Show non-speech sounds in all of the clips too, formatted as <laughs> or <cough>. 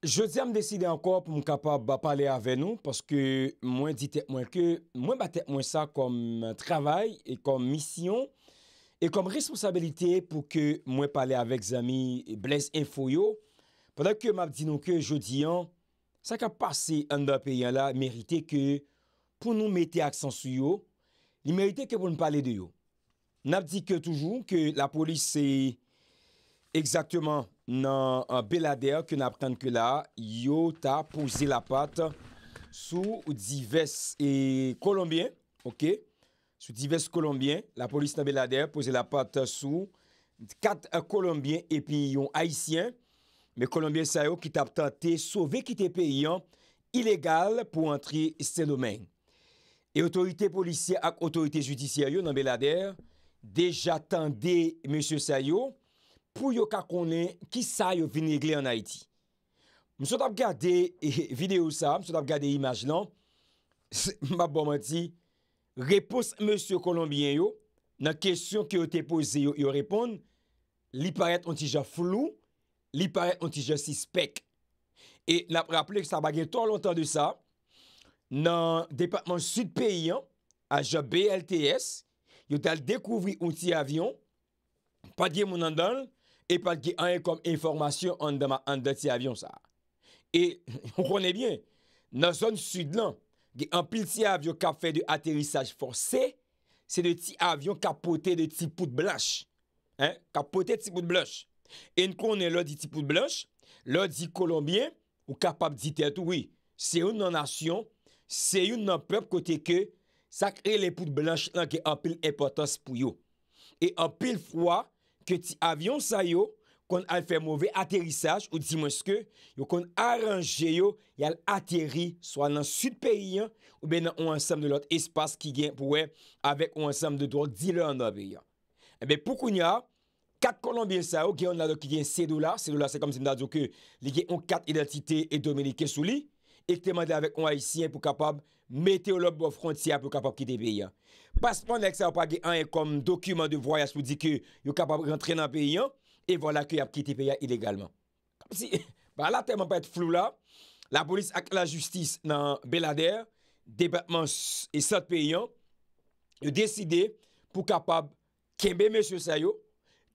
Je diyan m deside anko pou m kapap ba pale ave nou paske mwen di tek mwen ke, mwen ba tek mwen sa kom travay e kom misyon e kom responsabilite pou ke mwen pale ave zami blaise info yo. Padak ke m ap di nou ke, je diyan, sa ka pase an da peyan la merite ke pou nou mette aksan su yo, li merite ke pou m pale de yo. N ap di ke toujou ke la polis se... Eksaktman nan belader ke nan apkand ke la, yo ta pouze la pat sou dives kolombien. E, sou dives kolombien, la polis nan belader pouze la pat sou kat kolombien euh, epi yon haisyen. Men kolombien sayo ki tap tante souve ki te pe yon ilegal pou antri sen domen. E otorite polisye ak otorite judisye yo nan belader de jatande monsen sayo. pou yo ka konen ki sa yo vinigle an Haiti. Mso tap gade eh, eh, video sa, mso tap gade imaj lan, <laughs> mba bom an ti, repos msio kolombien yo, nan kesyon ki yo te pose yo, yo repon, li paret an ti ja flou, li paret an ti ja sispek. E nap rappelek sa bagen to lontan de sa, nan departman sud peyen, a job BLTS, yo tal dekouvri an ti avyon, padye moun an danl, e pat ge anye kom informasyon an de ti avyon sa. E, moun konen bien, nan zon sud lan, ge an pil ti avyon kap fe de aterisaj forse, se de ti avyon kapote de ti pout blanche. Kapote de ti pout blanche. En konen lò di ti pout blanche, lò di kolombien, ou kapap di tètou, se yon nan nasyon, se yon nan pep kote ke, sa kre le pout blanche lan ge an pil importans pou yo. E an pil fwa, ke ti avyon sa yo kon al fe mouve aterisaj ou di mweske yo kon aranje yo yal ateri swa nan sud periyan ou be nan ou ansam de lot espas ki gen pouwe avek ou ansam de do di lor an do aviyan. Ebe eh poukoun ya, kat kolombiyen sa yo gen yon la do ki gen se do la, se do la se kom se mda jo ke li gen yon kat identite et do meni kesou li, ek temande avek ou Aisyen pou kapab meteolob bo frontiya pou kapab kite pe yon. Pas pon ek sa ou pa ge an e kom dokumen de voyas pou di ke yo kapab rentre nan pe yon, e vola ke ap kite pe yon ilegalman. Kap si, <laughs> ba la teman pa et flou la, la polis ak la justis nan Belader, depatman e sot pe yon, yo deside pou kapab kembe mèche sa yo,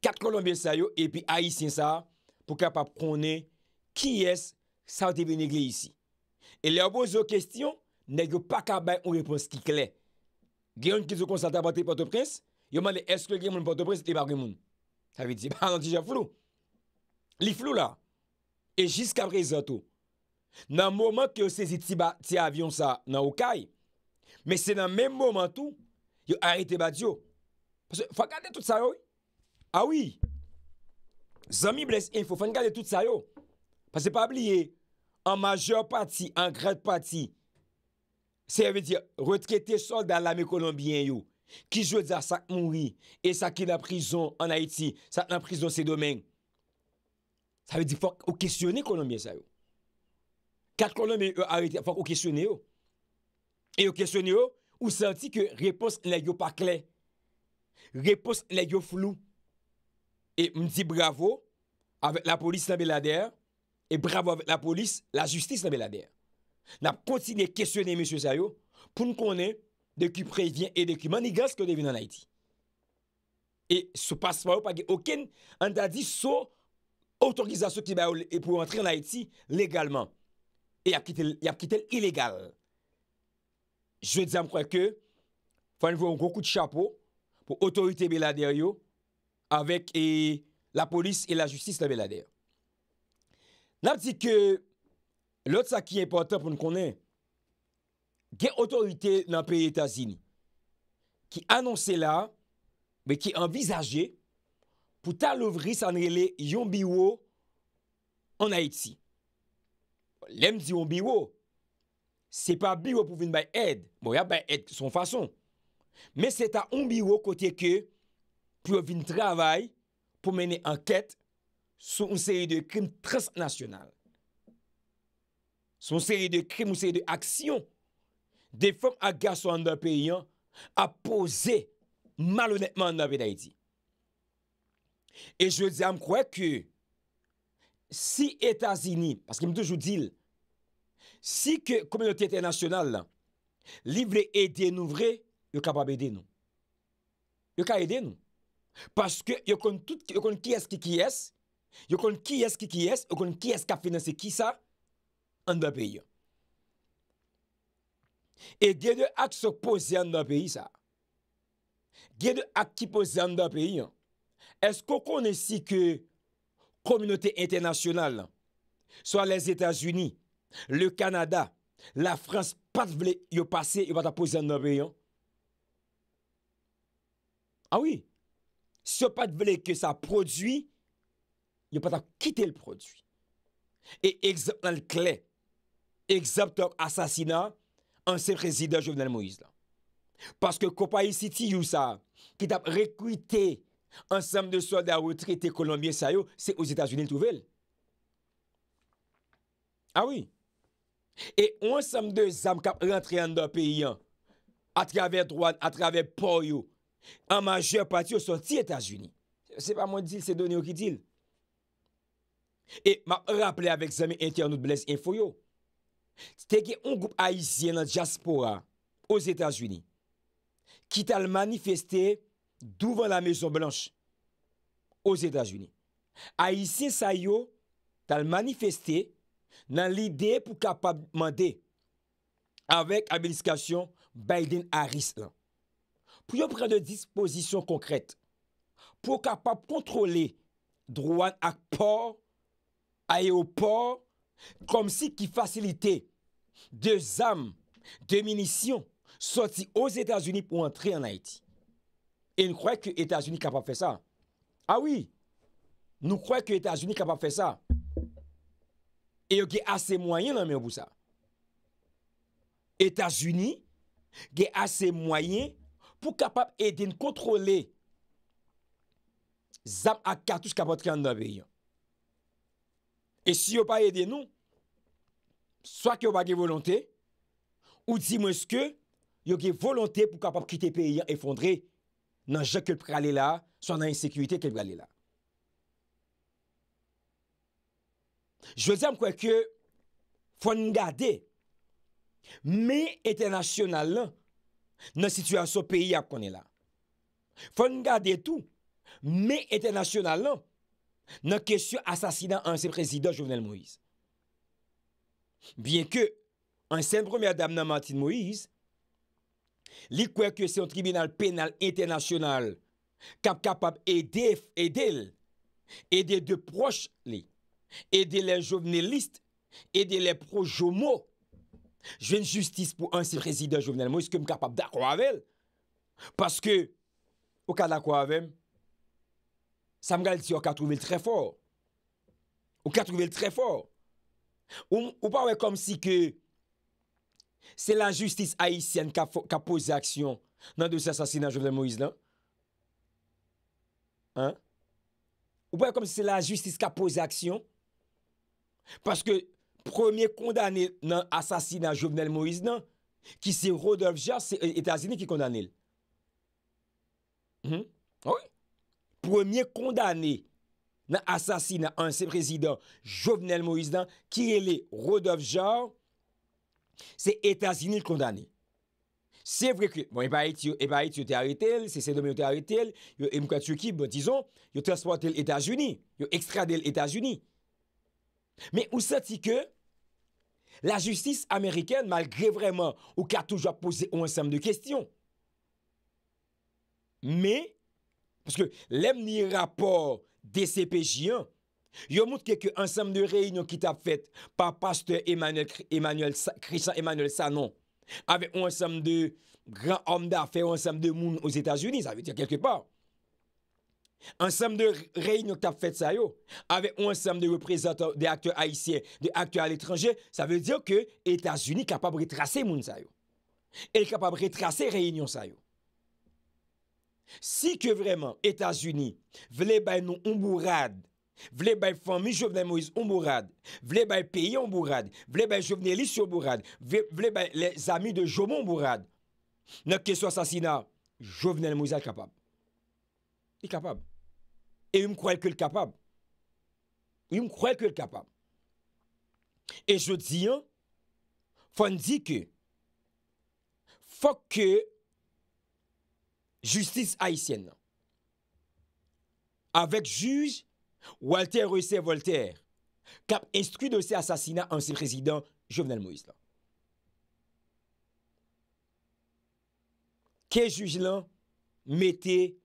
kat Kolombien sa yo, e pi Aisyen sa, pou kapab konen ki es sa ou tebe negle yisi. E le obo zo kestyon, ne yo pa kabay ou repons ki kle. Gè yon ki zo konsant apate portoprense, yo man le eskwe gè moun portoprense, e bagè moun. A vi di, pa nan di jè flou. Li flou la, e jisk apre zato. Nan mouman ki yo sezi ti avyon sa nan oukay, me se nan men mouman tou, yo arete badyo. Fa gade tout sa ah yo. Awi, zami bles efo, fa gade tout sa yo. Pa se pa abliye, an majèr pati, an grèd pati, se yè vè di, retkète sol dan lame kolombien yo, ki jwè di a sak moui, e sak yè la prizon an Haiti, sak nan prizon se domèng. Sa vè di, fòk ou kèsyonè kolombien sa yo. Kat kolombien yo, fòk ou kèsyonè yo. E ou kèsyonè yo, ou sènti ki repos lè yo pa kè, repos lè yo flou. E mdi bravo avè la polis la beladerre, E bravo avet la polis, la justis la beladey. Nap kontine kesyone mesye sa yo pou nou konen de ki prevyen e de ki manigaz konen ven an Haiti. E sou pasman yo pake oken an da di sou otorizasyon ki bayo pou antre an Haiti legalman. E ap kitel ilegal. Je di am kwa ke fany vou an gwo kout chapo pou otorite beladey yo avet la polis e la justis la beladey yo. La di ke, lot sa ki important pou nou konen, gen otorite nan peye Etasini, ki anonse la, be ki envizaje, pou talovri sanrele yon biwo an Haiti. Lem di yon biwo, se pa biwo pou vin bay ed, bo ya bay ed son fason. Men se ta yon biwo kote ke, pou vin travay, pou mene anket, sou un seri de krim transnasyonal. Sou un seri de krim ou seri de aksyon de fom a gaso an da peyyan a pose malonetman an da veda edi. E je zi am kwe ke si Etasini, paske m dejou dil, si ke komilote etasyonal la, livre edi en ouvre, yo kabab edi nou. Yo ka edi nou. Paske yo kon tout, yo kon kyes ki kyes, Yo kon ki es ki ki es, yo kon ki es ka finanse ki sa, an da pe yon. E gye de ak sok pose an da pe yon sa. Gye de ak ki pose an da pe yon. Esko kon esi ke kominote internasyonal, so an les Etats-Unis, le Kanada, la France, pat vle yo pase yon vata pose an da pe yon? Awi, ah se pat vle ke sa produy, yo pat ap kite l prodjwi. E egzap nan l kle, egzap tok asasina an se prezida jovenel Moïse la. Paske kopayi siti yousa, ki tap rekwite an sam de solda ou trite kolombien sayo, se ou Etasunil touvel. Awi. Ah e an sam de zam kap rentre an do peyi an, a traver poyo, an maje pati yo son ti Etasunil. Se pa mwen dil se donye ou ki dil. E ma rappele avek zeme internet bles info yo. Teke un goup aizien nan Jaspora o Zeta Jwini ki tal manifeste douvan la Mezon Blanche o Zeta Jwini. Aizien sa yo tal manifeste nan lide pou kapab mande avek abeliskasyon Biden a Rislan. Pou yo pre de disposisyon konkrete pou kapab kontrole drouan akpon ayopor, kom si ki fasilite de zam, ah de minisyon soti os Etats-Unis pou entri an Haiti. E nou kroye ke Etats-Unis kapap fe sa? Awi, nou kroye ke Etats-Unis kapap fe sa? E yo ge ase mwayen nan men ou pou sa? Etats-Unis ge ase mwayen pou kapap edi nou kontrole zam ak kartous kapap entri an nabeyon. E si yo pa yede nou, Soak yo pa ge volante, Ou di mweske, Yo ge volante pou kapap kite peyi ya efondre, Nan jek yo prale la, Soan nan insekuiti yo prale la. Je veze mkwe ke, Fon nga de, Me ete nasyonal lan, Nan sitwasyon peyi ya konen la. Fon nga de tou, Me ete nasyonal lan, nan kesyon asasinan an se prezidat jovenel Moïse. Bien ke, an sen premier dam nan Matin Moïse, li kwe ke se yon tribunal penal internasyonal kap kapab edel edel de proche li, edel en jovenel list, edel en projomo, jwen justice pou an se prezidat jovenel Moïse ke m kapab da kwa avèl. Paske, ou ka da kwa avèm, sa m gale ti yo ka trove l trefor. Ou ka trove l trefor. Ou pa we kom si ke se la justis Haitien ka pose aksyon nan dosi asasinan Jovenel Moïse nan. Hein? Ou pa we kom si se la justis ka pose aksyon paske premier kondane nan asasinan Jovenel Moïse nan ki se Rodolphe Jarre et a zini ki kondane l. Hmm? Ouwe? premye kondane nan asasina an se prezident Jovenel Moïse nan kirele Rodolphe Jarre, se Etats-Unis kondane. Se vre kre, bon e bayit yo te are tel, se se domen yo te are tel, yo emkwad choukib, bon dizon, yo transporte l'Etats-Unis, yo ekstrade l'Etats-Unis. Me ou sati ke, la justis Ameriken malgre vreman ou ka toujwa pose ou an sem de kestyon, me Paske lem ni rapor DCPJ1, yo mout keke ansem de reyino ki tap fet pa pasteur Emmanuel Christian Emmanuel Sanon ave ansem de gran omda fe ansem de moun os Etats-Unis, sa ve diyo kelke par. Ansem de reyino ki tap fet sa yo ave ansem de reprezentant, de akteur aisyen, de akteur al etranje, sa ve diyo ke Etats-Unis kapab re trase moun sa yo. El kapab re trase reyino sa yo. Si ke vreman Etasuni vle bay nou mbou rad, vle bay fami jovenel Moise mbou rad, vle bay peyi mbou rad, vle bay jovenel Isyo mbou rad, vle bay les amy de jomo mbou rad, nòk keswa sasina, jovenel Moise l kapab. Il kapab. E yon m kwa elke l kapab. Yon m kwa elke l kapab. E jodi an, fwa n di ke, fwa ke fwa ke justice haïtienne. Avec juge Walter Russet Voltaire, qui a instruit de ces assassinats ce président Jovenel Moïse. Quel juge là mettait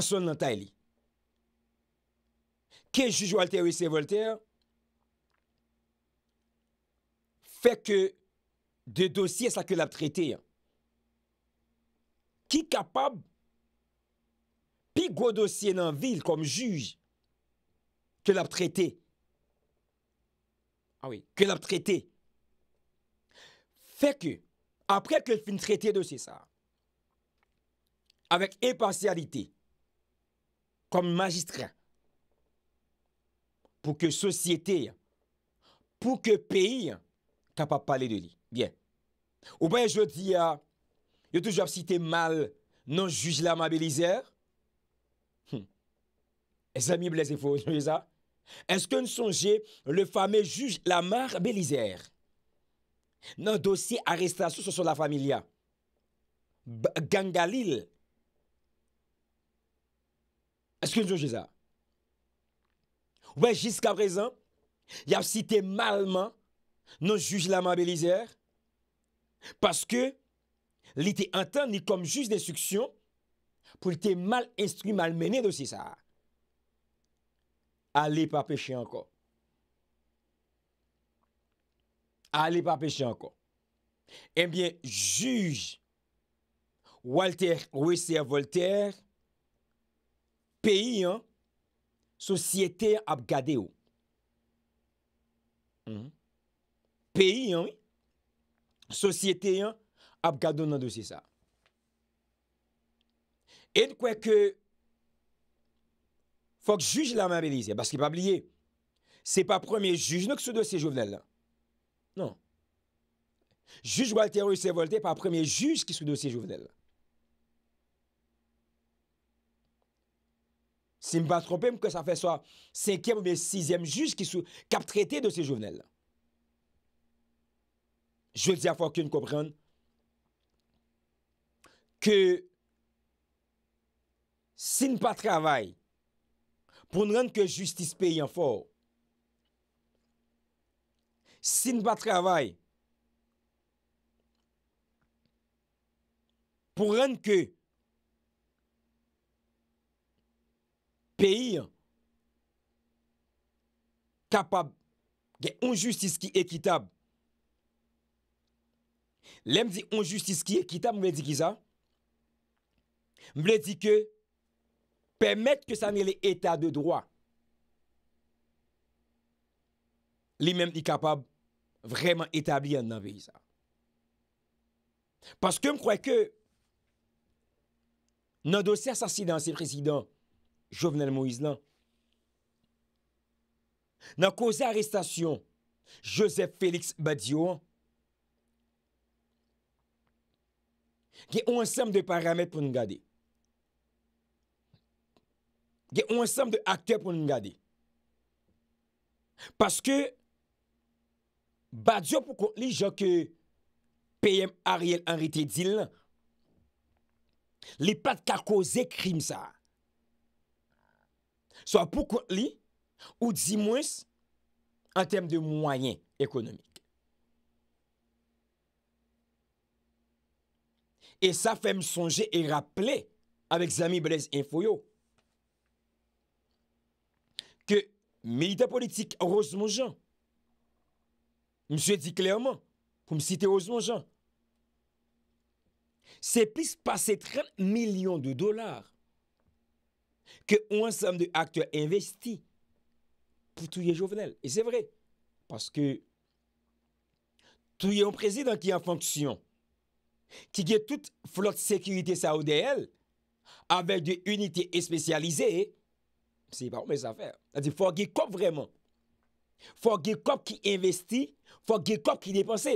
son dans taille. Quel juge Walter Russet Voltaire fait que des dossiers ça que l'a traité. Hein? qui capable pi un dossier dans ville comme juge que l'a traité ah oui que l'a traité fait que après que fin traité dossier ça avec impartialité comme magistrat pour que société pour que pays capable de parler de lui bien ou bien je dis à a toujours cité mal non juge la est Les amis ça. Est-ce que nous songez le fameux juge Lamar bélisère dans le dossier arrestation sur la familia Gangalil Est-ce que nous songez ça Ouais, jusqu'à présent, il a cité malement non juge Lamar bélisère parce que Li te enten ni kom juz de suksyon pou li te mal instru mal menen dosi sa. Ale pa peche anko. Ale pa peche anko. Ebyen, eh juz Walter Wester Wolter peyi an sosyete ap gade ou. Peyi an sosyete an ap dans nan dossier ça. Et quoi que faut que juge la mobilisé parce qu'il pas oublié. C'est pas premier juge non que ce dossier Jovenel Non. Non. Juge Walter Russe Volté pas premier juge qui sous dossier Jovenel. Si je ne me trompe que ça fait soit cinquième ou bien sixième juge qui, sous, cap a traité dossier Jovenel. Je dis à faut qu'on comprenne ke si n pa travay pou n renke justice peyi an fo. Si n pa travay pou renke peyi an kapab gen un justice ki ekitab. Lem di un justice ki ekitab mwen di ki zan. Mwen lè di ke pèmèt ke sa nè lè etat de droit li mèm di kapab vreman etabli an nan veyisa. Paske mwen kwa ke nan dosè asasidansi prezident Jovenel Moïse lan nan koze arrestasyon Joseph Félix Badiouan ki ou an sem de paramèt pou nou gadey. gen ou ansanm de akte pou nou ngade. Paske, badyo pou kont li, jok ke, PM Ariel enri te dil nan, li pat ka koze krim sa. So, pou kont li, ou di mwens, an tem de mwanyen ekonomik. E sa fe m sonje e rapple, avek zami blez enfoyo, militant politique Rosemont Jean. Monsieur dit clairement, pour me citer Rosemont Jean, c'est plus passer 30 millions de dollars que un ensemble acteurs investis pour les Jovenel. Et c'est vrai, parce que tuer un président qui est en fonction, qui a toute flotte sécurité saoudienne, avec des unités spécialisées, Si pa ou mè s'a fèr. Fò gè kop vreman. Fò gè kop ki investi. Fò gè kop ki depanse.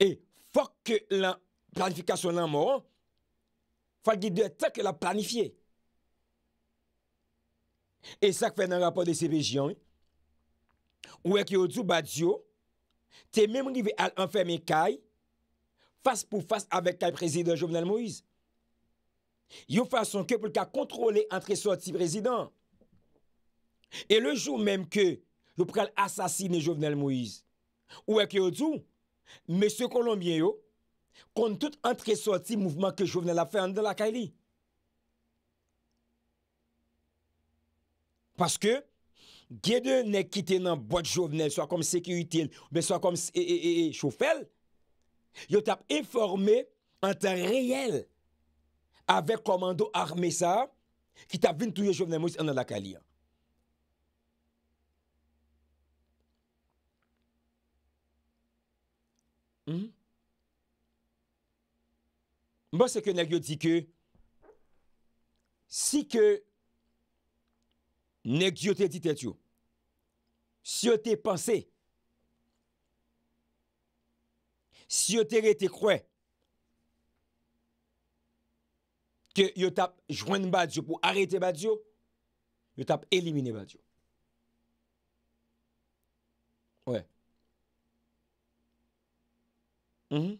E fò kè la planifikasyon nan moron. Fò gè dè tèk la planifiye. E sak fè nan rapò de se vijyon. Ouè kè yo djou badjou. Tè mè moun li vè al an fè mè kaj. Fas pou fas avè kaj prezidè jovnel Moïse. Yo fason ke pou l ka kontrole entre sorti prezident. E le jou mèm ke lou prel asasine Jouvenel Moïse. Ou ek yo zou, Mese Colombien yo, kon tout entre sorti mouvment ke Jouvenel a fe an de la kaili. Paske, gède nè kite nan bot Jouvenel, soa kom se ki util, be soa kom se e e e e choufel, yo tap informe an tan reyel. ave komando arme sa, ki ta vin tou yo jounen mouz anan la kalia. Mba hmm? se ke nèk yo di ke, si ke, nèk yo te dit et yo, si yo te panse, si yo te rete kwen, yo tap jwen Badiou pou arete Badiou, yo tap elimine Badiou. Ouè. Mm-hmm.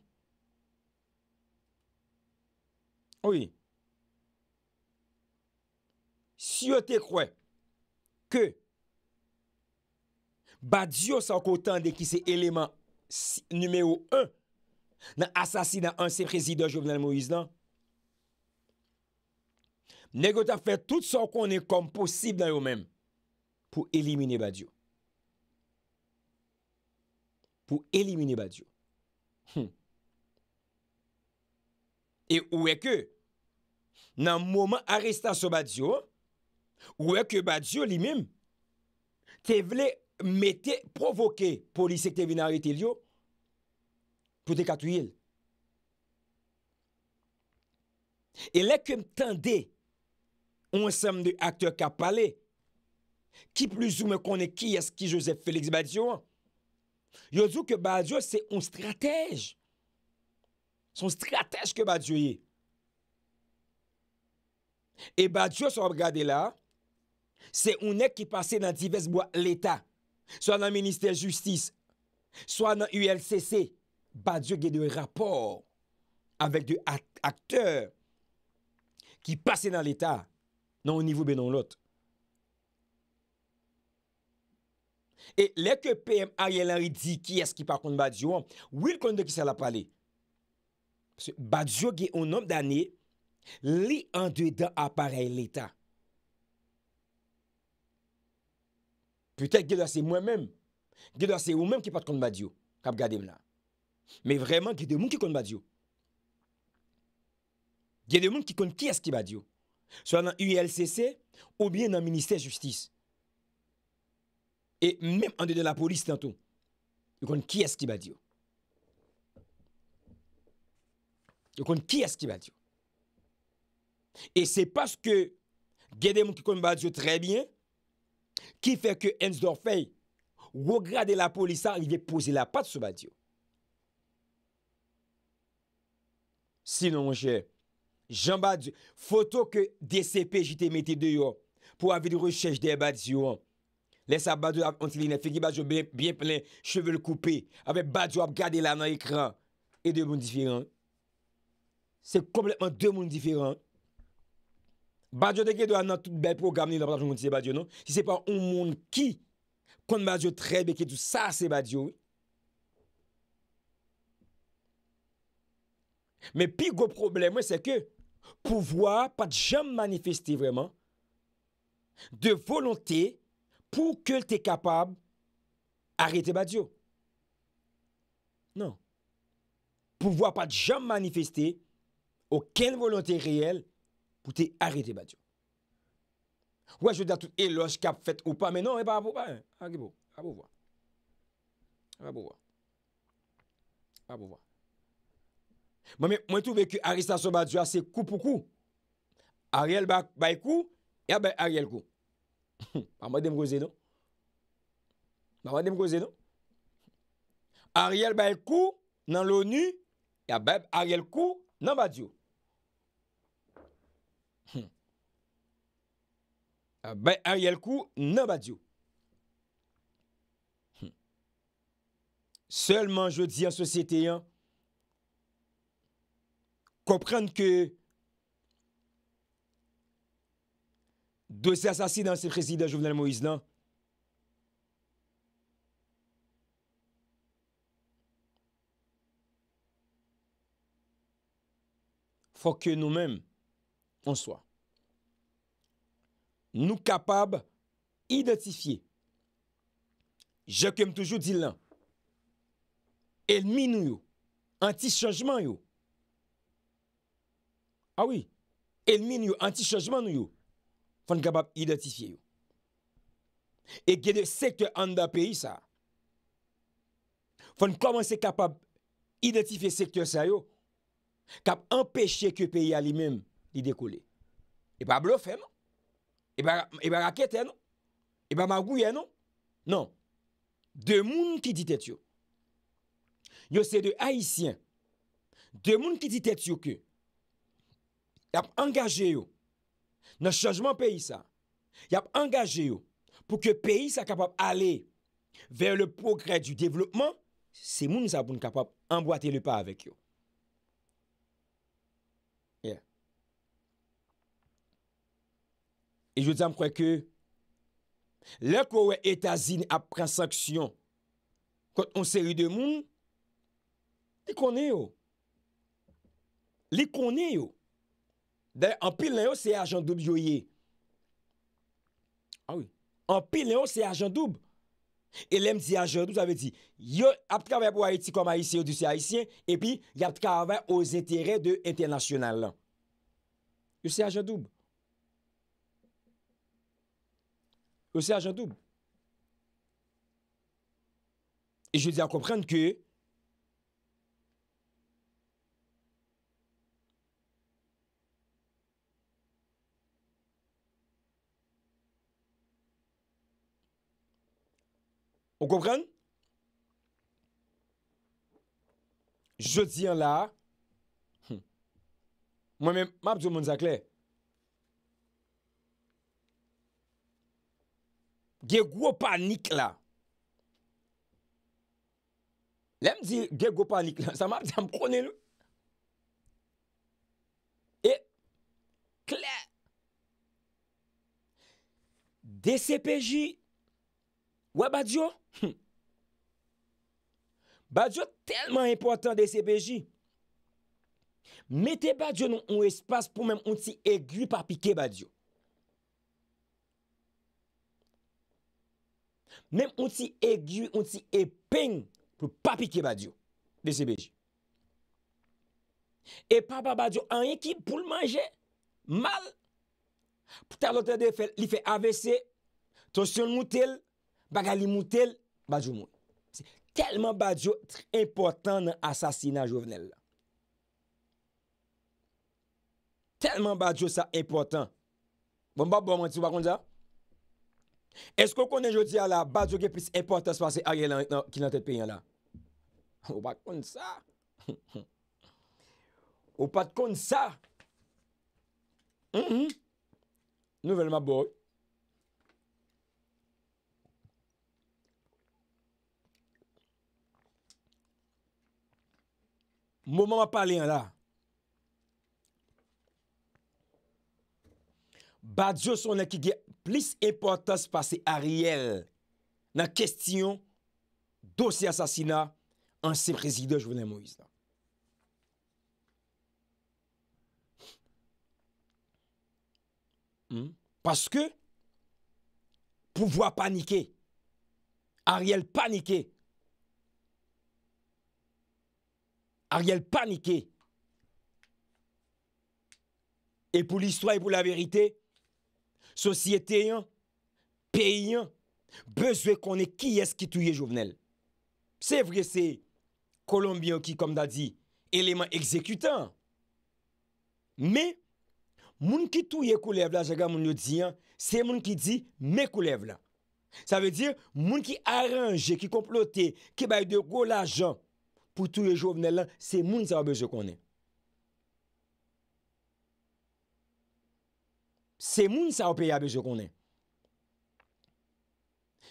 Ouè. Ouè. Si yo te kouè ke Badiou sa koutan de ki se eleman numèo un nan asasina ansè prezidè Jovenel Moïse lan, Ne gwa ta fè tout sa konen kom posib nan yo menm pou elimine bad yo. Pou elimine bad yo. Hm. E ouweke, nan mouman arrestasyon bad yo, ouweke bad yo li menm, te vle mette provoke pou li seke te vinare te li yo pou te katuyel. E lek kem tende On sèm de akteur ka pale. Ki plouzou me kone ki eski Joseph Félix Badiouan? Yo djou ke Badiouan se on stratèj. Son stratèj ke Badiouan. E Badiouan se wab gade la, se ou nek ki pase nan divers boi l'Etat, so anan Ministère Justice, so anan ULCC, Badiouan gen de rapport avèk de akteur ki pase nan l'Etat Nan o nivou be nan lot. E leke PM Ariel Hariri di ki eski pa kont Badiou an, wil kont de ki sa la pale? Se Badiou ge ou nom dane, li an de da aparel l'Etat. Pwete gye dase mwen men, gye dase ou men ki pat kont Badiou, kap gade mla. Me vreman gye de moun ki kont Badiou. Gye de moun ki kont ki eski Badiou. Swa nan ULCC ou bien nan Ministè Justice. Et mèm an de de la polis tanton. Yon kon ki eski badyo. Yon kon ki eski badyo. Et se paske gède moun ki kon badyo trè byen, ki fè ke Enzo Orfei wog rade la polis a rive pose la pat sou badyo. Sinon mwen che... Jean Badiou... Foto ke DCP jite mette de yo... Po avi de rechèche de Badiou an... Lè sa Badiou ap antiline... Fè ki Badiou bien plen... Chevel koupé... Ape Badiou ap gade la nan ekran... E de moun diferant... Se kompletman de moun diferant... Badiou deke do an nan tout bel program ni la pataj moun se Badiou nan... Se se pa un moun ki... Kon Badiou tre beke du sa se Badiou... Me pi go problem wè se ke... pouvoir pas de jamais manifester vraiment de volonté pour que tu es capable d'arrêter Badio. Non. Pouvoir pas de jamais manifester aucune volonté réelle pour t'arrêter Badio. Ouais, je veux dire tout éloge qu'a fait ou pas, mais non, et eh, pas pour pas. a pas à voir. Hein. Ah, à voir. À voir. Mwen tou veku Arista Sobadjou ase kou pou kou. Ariel bay kou, ya bay Ariel kou. <laughs> Mwen dem goze nou. Mwen dem goze nou. Ariel bay kou nan l'ONU, ya bay Ariel kou nan badjou. <laughs> Bay Ariel kou nan badjou. <laughs> Seleman je di an sosyete yon, comprendre que deux ces c'est le président Jovenel Moïse, faut que nous-mêmes, on soit. Nous capables d'identifier. Je comme toujours dit là, ennemis nous, anti-changement Awi, ah elmine yo, antichejman yo, fon kabab identifiye yo. E gede sektor an da peyi sa, fon koman se kabab identifiye sektor sa yo, kab empeshe ke peyi a li men li dekoli. E ba blofe, no? E ba e rakete, no? E ba magouye, no? Non, de moun ki ditet yo. Yo se de haisyen, de moun ki ditet yo ke, Y ap engaje yo. Nòs chanjman peyi sa. Y ap engaje yo. Pou ke peyi sa kapap ale ver le progre du devlopman, se moun sa pou n kapap anboate le pa avèk yo. Yeah. E jwè zanm kwen ke lè kwen wè etazine ap pran sanksyon kont on seri de moun, li konè yo. Li konè yo. Dè, an pil lè yo, se ajan double yo ye. An pil lè yo, se ajan double. E lèm di ajan double, zavè di, yo apt kavè pou Haiti koma Hissien, yo di se Hissien, epi, yo apt kavè os enterè de international lan. Yo se ajan double. Yo se ajan double. E jè di a komprende ke, Ou gopren? Je diyan la. Mwen men map diyon moun zakle. Ge gwo panik la. Le m di ge gwo panik la. Sa map diyan m prone lou. E. Kle. D.C.P.J. D.C.P.J. Ouè Badiou? Badiou telman important de se beji. Mete Badiou nou espas pou mèm onti e gri pa pike Badiou. Mèm onti e gri, onti e penj pou pa pike Badiou de se beji. E papa Badiou an ekip pou l manje mal. Poutè alotè de li fè AVC, tosyon moutel. Bagali moutel, badjou mout. Se, telman badjou trè important nan asasina jovenel la. Telman badjou sa important. Bon, ba bo man ti, ou bakon za? Esko konen jo diya la, badjou ke pis important se pase a gen nan, ki nan tèt pe yon la? Ou bakon sa? Ou pat kon sa? Nouvelman bo yo. Mouman wap pale yon la. Badiou son nan ki gen plis epotas pase Ariel nan kestyon dosi asasina an se prezide jounen Moïse la. Paske pouvoi panike. Ariel panike. Ar yel panike. E pou l'histoire, pou la verite, sosyete yon, peyi yon, bezwe konen ki es ki touye jovenel. Se vre se, kolombiyon ki kom da di, eleman ekzekutan. Me, moun ki touye koulev la, se moun ki di, me koulev la. Sa ve dir, moun ki aranje, ki komplote, ki bay de go la jan, pou tou yon jovnel lan, se moun sa ou bezo konen. Se moun sa ou peyi a bezo konen.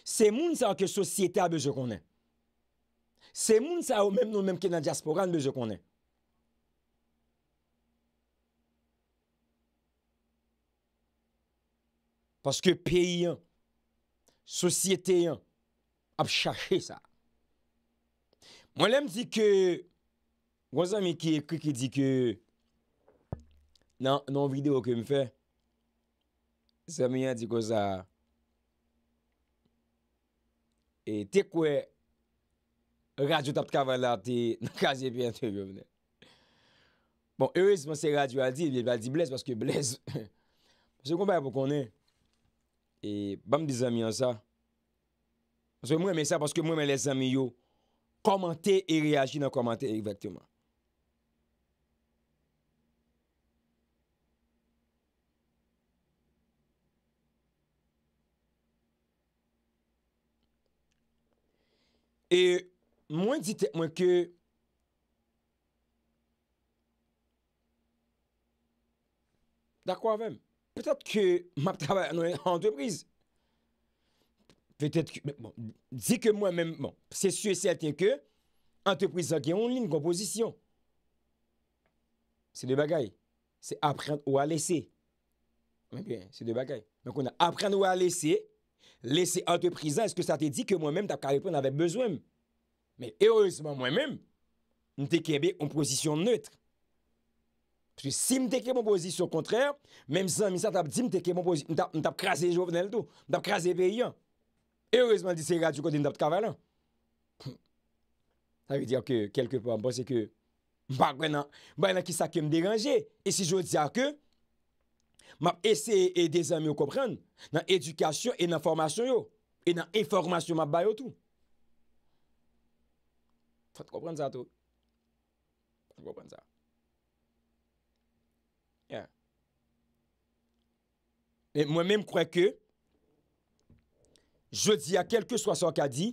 Se moun sa ou ke sosyete a bezo konen. Se moun sa ou menm non menm kenan diasporan bezo konen. Paske peyi an, sosyete an, ap chache sa. Mwen lem di ke wazan mi ki ekri ki di ke nan videyo ke mwen fe, zan mi yon di koza e tekwe radyo tap kavan la te <laughs> nan kajepi yon tv mwen. Bon, ewez mwen se radyo al di, vye val di bles paske bles. Se <laughs> kon baye pou konen, e bam dizan mi yon sa. Se mwen me sa paske mwen me le zan mi yon. Koman te e reagi nan koman te eva te man. E mwen di te mwen ke... Da kwa vèm? Petat ke map travè anon an doye mriz. Pe tèt ki, bon, di ke mwen mèm, bon, se su esèl te ke, antepriza ki yon line kompozisyon. Se de bagay, se apren ou a lese. Mwen gen, se de bagay. Mwen kon apren ou a lese, lese antepriza, eske sa te di ke mwen mèm tap karepon anvem bezwèm. Men, erosman mwen mèm, mwen te kebe kompozisyon nètre. Se si mwen te kebe kompozisyon kontrèr, mèm san misè tap di mwen te kebe kompozisyon, mwen tap krasè jovnel do, mwen tap krasè beyan. E ou esman di se yi radu kon din dap kavalan. Sa yi diya ke kelkepon, ba se ke, ba yon an ki sa kem deranje. E si jyo diya ke, map ese e de zanmi yo kopren, nan edukasyon e nan formasyon yo, e nan e formasyon map bayo tou. Fad kopren za tou. Fad kopren za. Ya. E mwen men mkwre ke, je di a kelke swasok a di,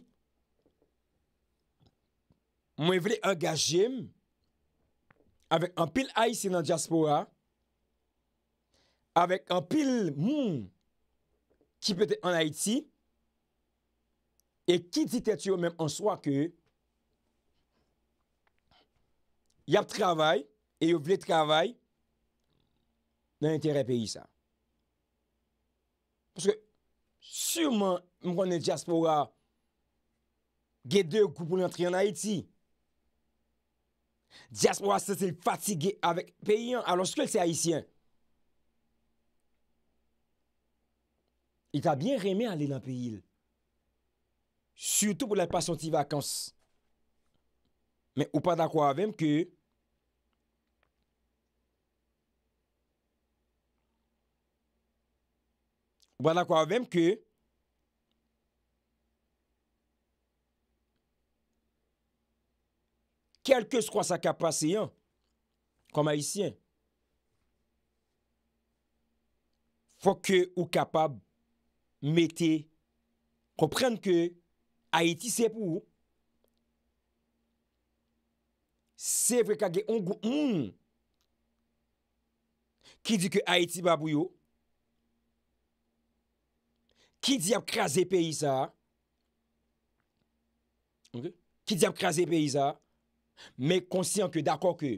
mwen vle angajim, avek an pil a yisi nan diaspora, avek an pil moun, ki pete an Haiti, e ki ditet yo mwen an swa ke, yap travay, e yo vle travay, nan entere peyi sa. Pwese, sureman, mwenen diaspora gede kou pou lantri an Haiti. Diaspora se se fatige avèk peyi an, alonskwel se Haitien. Il ta bien remè ale lan peyi il. Soutou pou lè pasanti vakans. Mè ou pa na kwa avèm ke ou pa na kwa avèm ke kelke skwa sa kapase yon, kom Haitien, fò ke ou kapab, mette, koprenke, ki aiti sep ou, sep we kage ongo moun, ki di ke aiti babou yo, ki di ap kras e pe yisa, ki di ap kras e pe yisa, Mè konsyen ke dako ke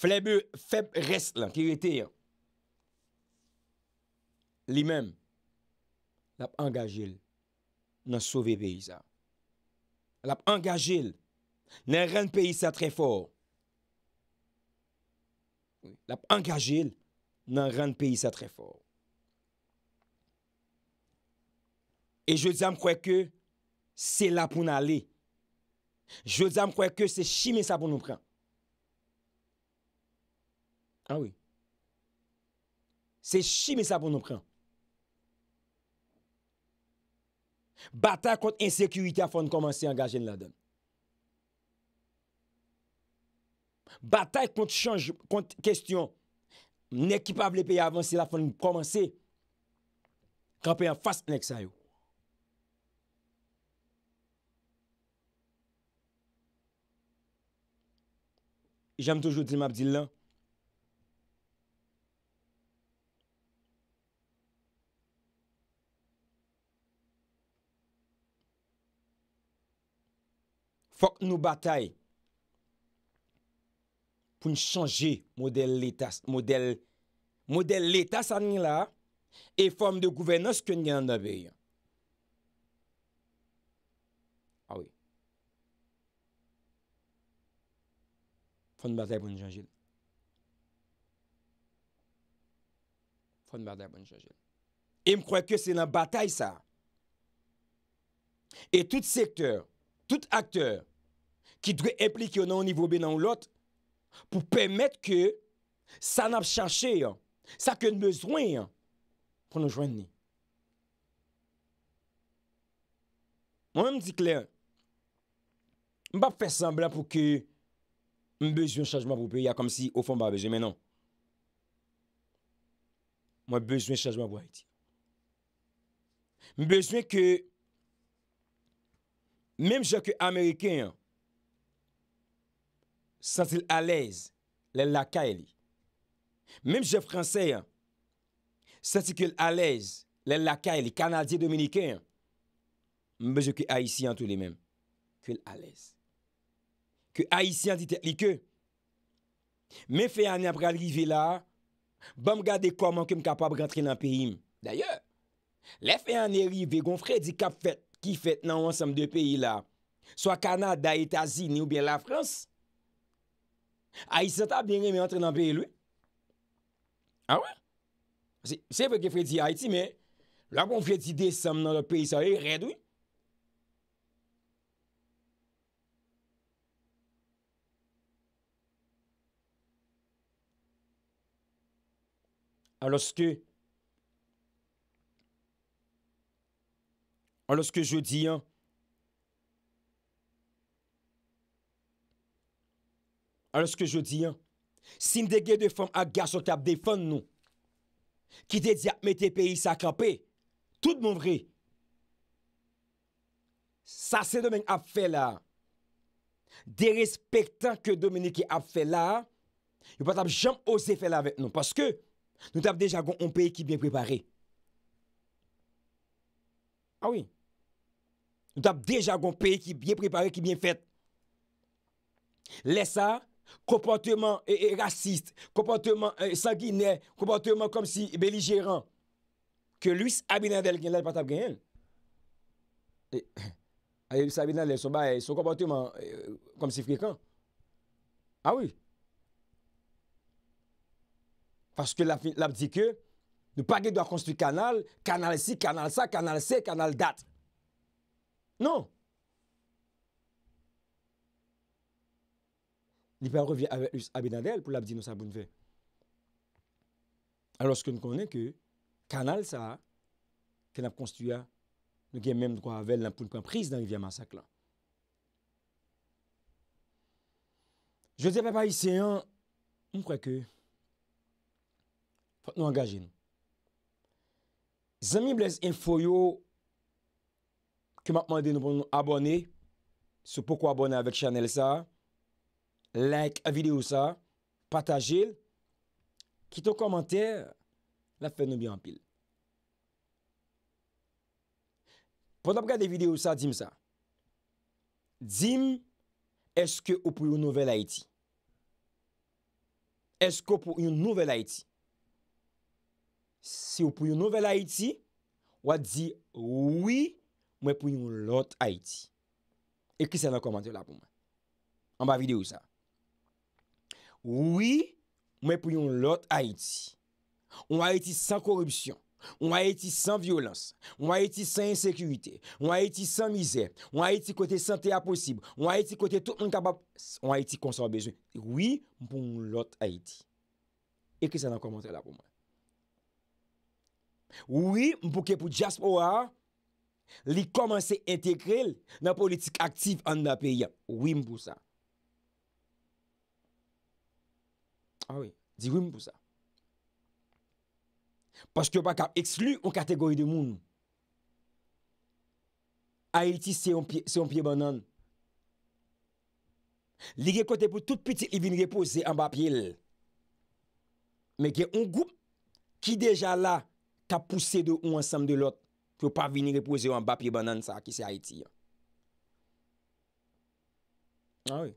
flebe feb res lan ki rete li men la p angajil nan sove be yisa. La p angajil nan ren pe yisa tre for. La p angajil nan ren pe yisa tre for. E je dja m kwe ke se la pou nan le Je zan m kwe ke se shime sa bon nou pren. A ah oui. Se shime sa bon nou pren. Batay kont ensekuiti a fon komanse an gaje nan la don. Batay kont kwenkestyon nek ki pable peye avanse la fon komanse kranpey an fas nek sayo. Fok nou batay pou nou chanje model l'Etat sa nin la e form de gouverneuse kwen gen nan nabeyan. Fon bata yon bon janjil. Fon bata yon bon janjil. E m kwa ke se nan bata yon sa. E tout sektor, tout akteur, ki dwe implik yon nan nivoube nan ou lot, pou pèmèt ke sa nan chanche yon, sa ke n bezwen yon, pou nou jwenni. M wè m di klen, m wè m fè semblan pou ke Mwen bezwen chanjman pou peya kom si ou fon ba bezwen, men non. Mwen bezwen chanjman pou Haiti. Mwen bezwen ke menm jè ke Ameriken sè ti l'alèze lè l'akay li. Menm jè fransè sè ti kè l'alèze lè l'akay li, Kanadye-Dominiken. Mwen bezwen kè Haitien tout lè menm, kè l'alèze. ke Haitien ditèk li kè. Mè fè anè apre alrive la, bèm gade kòman kèm kapab rentre nan peyim. Dèye, lè fè anè rive goun fredi kap fèt ki fèt nan wansam de peyi la, swa Kanada, Etasi, ni ou bè la Frans. Haitien tap bè rime rentre nan peyi lou. Ah A wè? Se fè kè fredi Haiti, mè, lè goun fredi de sam nan lè peyi sa yè redoui. aloske, aloske jodi an, aloske jodi an, sin degye defon an gaso kap defon nou, ki dedya mette peyi sakrape, tout moun vre, sa se domen ap fe la, de respetan ke domenik ki ap fe la, yo patap jom ose fe la vek nou, paske, Nou tap deja gon on peyi ki byen preparé. Awi. Nou tap deja gon peyi ki byen preparé, ki byen fète. Lè sa, kompantèman rassist, kompantèman sanginè, kompantèman kom si beligeran, ke luis abinadel gen lè patab gen el. A yon luis abinadel, son kompantèman kom eh, si frikant. Awi. Ah Awi. Paske lap di ke, nou pa gen do a konstru kanal, kanal si, kanal sa, kanal se, kanal dat. Non. Ni pa revi ave us abe nadel pou lap di nou sa bon ve. A loske nou konen ke, kanal sa, ken ap konstru ya, nou gen menm kwavel nan pou n'pon pris nan rivya masak lan. Je tepe pa yise yon, m kwe ke, nou angaje nou. Zan mi blez info yo ki ma pman de nou pou nou abone sou pou kwa abone avèk chanel sa like avide ou sa pataje ki ton komante la fè nou bi anpil. Pon ap gade vide ou sa dim sa dim eske ou pou yon nouvel haiti eske ou pou yon nouvel haiti Se ou pou yon nouvel Haiti, ou a di, oui, mwen pou yon lot Haiti. Ekise nan komante la pou mwen. An ba vide ou sa. Oui, mwen pou yon lot Haiti. Ou a Haiti san korupsyon, ou a Haiti san violans, ou a Haiti san insekuité, ou a Haiti san mizè, ou a Haiti kote san te aposib, ou a Haiti kote tout moun kabap, ou a Haiti konsan bejoun. Oui, mwen pou yon lot Haiti. Ekise nan komante la pou mwen. Ouwi mpouke pou jasp ouwa li komanse entekrel nan politik aktif an mba peye. Ouwi mpou sa. Awi, ah di ouwi mpou sa. Paske yo pa kap ekslu ou kategori de moun. Ail ti se yon pie banan. Li ge kote pou tout piti yi vin repose an mba peye. Me ge yon goup ki deja la ta pousse de ou ansem de lot, pou pa vini repouze ou an bapye banan sa ki se Haiti. A ah we.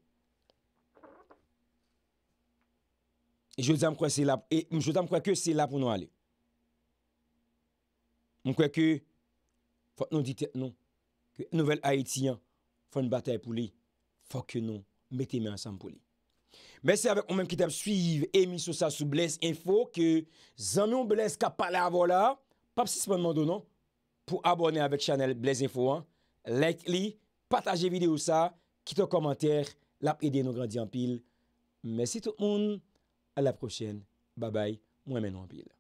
E joudan m kwen se la, e joudan m kwen ke se la pou nou ale. M kwen ke, fok nou di te, nou, non, nouvel Haitian, fon batay pou li, fok nou, mette men ansem pou li. Mèsi avèk ou mèm ki te ap suiv emi sou sa sou Blesse Info ke zanmè ou Blesse ka palè avò la, pap si seman mèndou nan, pou abonè avèk chanel Blesse Info an, like li, pataje vide ou sa, kit an komantèr, lap edè nou grandye an pil. Mèsi tout moun, alè prochen, babay, mwen mè nou an pil.